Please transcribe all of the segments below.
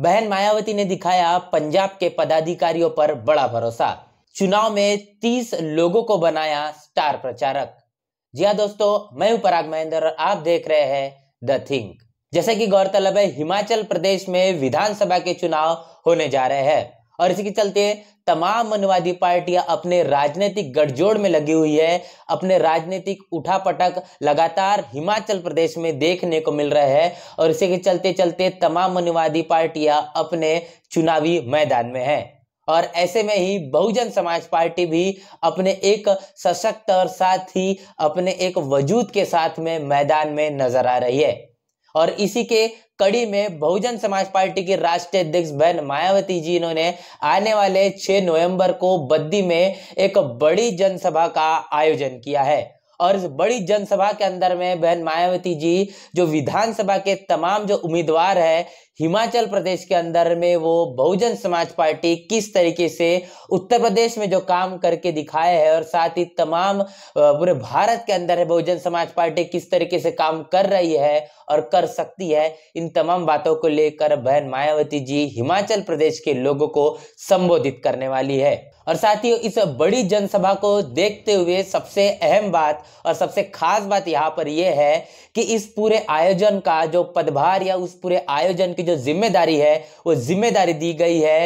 बहन मायावती ने दिखाया पंजाब के पदाधिकारियों पर बड़ा भरोसा चुनाव में 30 लोगों को बनाया स्टार प्रचारक जी हाँ दोस्तों मैं हूं पराग महेंद्र आप देख रहे हैं द थिंक जैसे कि गौरतलब है हिमाचल प्रदेश में विधानसभा के चुनाव होने जा रहे हैं और इसी के चलते तमाम अनुवादी पार्टियां अपने राजनीतिक गठजोड़ में लगी हुई है अपने राजनीतिक उठापटक लगातार हिमाचल प्रदेश में देखने को मिल रहे हैं और इसी के चलते चलते तमाम अनुवादी पार्टियां अपने चुनावी मैदान में है और ऐसे में ही बहुजन समाज पार्टी भी अपने एक सशक्त और साथ ही अपने एक वजूद के साथ में मैदान में नजर आ रही है और इसी के कड़ी में बहुजन समाज पार्टी के राष्ट्रीय अध्यक्ष बहन मायावती जी इन्होंने आने वाले 6 नवंबर को बद्दी में एक बड़ी जनसभा का आयोजन किया है और इस बड़ी जनसभा के अंदर में बहन मायावती जी जो विधानसभा के तमाम जो उम्मीदवार है हिमाचल प्रदेश के अंदर में वो बहुजन समाज पार्टी किस तरीके से उत्तर प्रदेश में जो काम करके दिखाए है और साथ ही तमाम पूरे भारत के अंदर है बहुजन समाज पार्टी किस तरीके से काम कर रही है और कर सकती है इन तमाम बातों को लेकर बहन मायावती जी हिमाचल प्रदेश के लोगों को संबोधित करने वाली है और साथ ही इस बड़ी जनसभा को देखते हुए सबसे अहम बात और सबसे खास बात यहाँ पर यह है कि इस पूरे आयोजन का जो पदभार या उस पूरे आयोजन की जो जिम्मेदारी है वो जिम्मेदारी दी गई है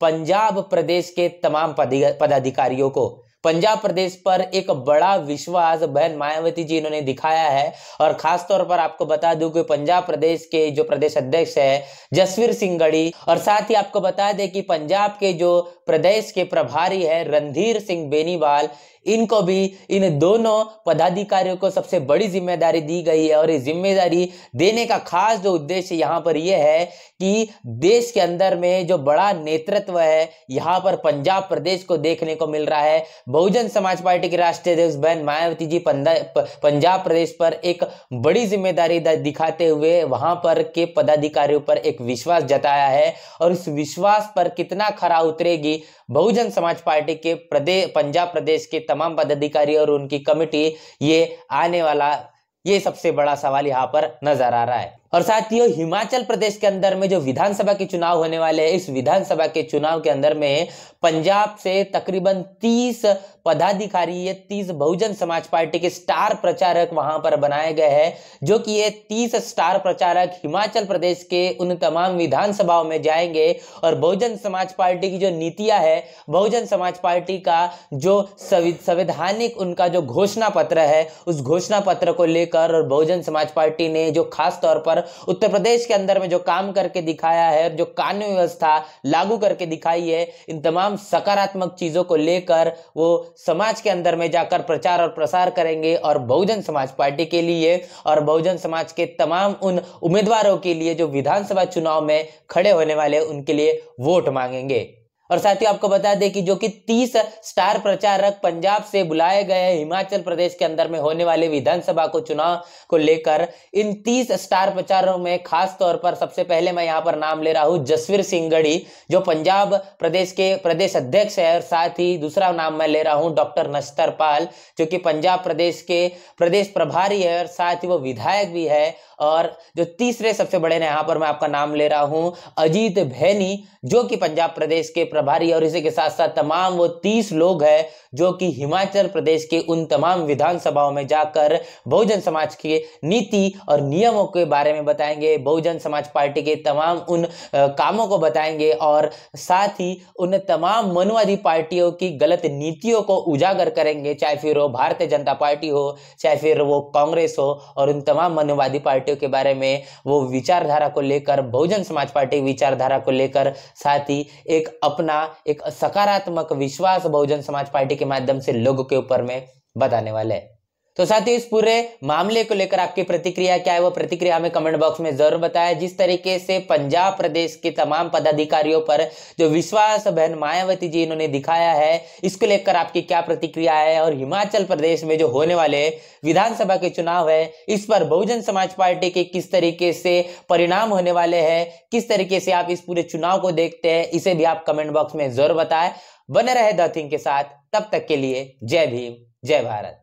पंजाब प्रदेश के तमाम पदाधिकारियों को पंजाब प्रदेश पर एक बड़ा विश्वास बहन मायावती जी इन्होंने दिखाया है और खास तौर पर आपको बता दूं कि पंजाब प्रदेश के जो प्रदेश अध्यक्ष है जसवीर सिंह गढ़ी और साथ ही आपको बता दें कि पंजाब के जो प्रदेश के प्रभारी है रणधीर सिंह बेनीवाल इनको भी इन दोनों पदाधिकारियों को सबसे बड़ी जिम्मेदारी दी गई है और ये जिम्मेदारी देने का खास जो उद्देश्य यहाँ पर यह है कि देश के अंदर में जो बड़ा नेतृत्व है यहाँ पर पंजाब प्रदेश को देखने को मिल रहा है बहुजन समाज पार्टी के राष्ट्रीय अध्यक्ष बहन मायावती जी पंजाब प्रदेश पर एक बड़ी जिम्मेदारी दिखाते हुए वहां पर के पदाधिकारियों पर एक विश्वास जताया है और उस विश्वास पर कितना खरा उतरेगी की बहुजन समाज पार्टी के प्रदेश पंजाब प्रदेश के तमाम पदाधिकारी और उनकी कमेटी ये आने वाला ये सबसे बड़ा सवाल यहाँ पर नजर आ रहा है और साथ ही हिमाचल प्रदेश के अंदर में जो विधानसभा के चुनाव होने वाले हैं इस विधानसभा के चुनाव के अंदर में पंजाब से तकरीबन 30 पदाधिकारी ये 30 बहुजन समाज पार्टी के स्टार प्रचारक वहां पर बनाए गए हैं जो कि ये 30 स्टार प्रचारक हिमाचल प्रदेश के उन तमाम विधानसभाओं में जाएंगे और बहुजन समाज पार्टी की जो नीतियां है बहुजन समाज पार्टी का जो संवैधानिक उनका जो घोषणा पत्र है उस घोषणा पत्र को लेकर और बहुजन समाज पार्टी ने जो खास तौर पर पर उत्तर प्रदेश के अंदर में जो काम करके दिखाया है जो कानून व्यवस्था लागू करके दिखाई है इन तमाम सकारात्मक चीजों को लेकर वो समाज के अंदर में जाकर प्रचार और प्रसार करेंगे और बहुजन समाज पार्टी के लिए और बहुजन समाज के तमाम उन उम्मीदवारों के लिए जो विधानसभा चुनाव में खड़े होने वाले उनके लिए वोट मांगेंगे और साथ ही आपको बता दें कि जो कि 30 स्टार प्रचारक पंजाब से बुलाए गए हिमाचल प्रदेश के अंदर में होने वाले विधानसभा को चुनाव को लेकर इन 30 स्टार प्रचारों में खास तौर पर सबसे पहले मैं यहां पर नाम ले रहा हूं जसवीर सिंगड़ी जो पंजाब प्रदेश के प्रदेश अध्यक्ष है और साथ ही दूसरा नाम मैं ले रहा हूँ डॉक्टर नश्तर पाल जो कि पंजाब प्रदेश के प्रदेश प्रभारी है और साथ ही वो विधायक भी है और जो तीसरे सबसे बड़े यहां पर मैं आपका नाम ले रहा हूँ अजीत भैनी जो कि पंजाब प्रदेश के प्रभारी और इसी के साथ साथ तमाम वो तीस लोग हैं जो कि हिमाचल प्रदेश के उन तमाम विधानसभाओं में जाकर बहुजन समाज के नीति और नियमों के बारे में बताएंगे बहुजन समाज पार्टी के तमाम उन कामों को बताएंगे और साथ ही उन तमाम मनवादी पार्टियों की गलत नीतियों को उजागर करेंगे चाहे फिर वो भारतीय जनता पार्टी हो चाहे फिर वो कांग्रेस हो और उन तमाम मनवादी पार्टियों के बारे में वो विचारधारा को लेकर बहुजन समाज पार्टी विचारधारा को लेकर साथ ही एक अपना अपना एक सकारात्मक विश्वास बहुजन समाज पार्टी के माध्यम से लोगों के ऊपर में बताने वाले हैं तो साथ ही इस पूरे मामले को लेकर आपकी प्रतिक्रिया क्या है वो प्रतिक्रिया हमें कमेंट बॉक्स में जरूर बताया जिस तरीके से पंजाब प्रदेश के तमाम पदाधिकारियों पर जो विश्वास बहन मायावती जी इन्होंने दिखाया है इसको लेकर आपकी क्या प्रतिक्रिया है और हिमाचल प्रदेश में जो होने वाले विधानसभा के चुनाव है इस पर बहुजन समाज पार्टी के किस तरीके से परिणाम होने वाले हैं किस तरीके से आप इस पूरे चुनाव को देखते हैं इसे भी आप कमेंट बॉक्स में जरूर बताएं बने रहे दिंग के साथ तब तक के लिए जय भीम जय भारत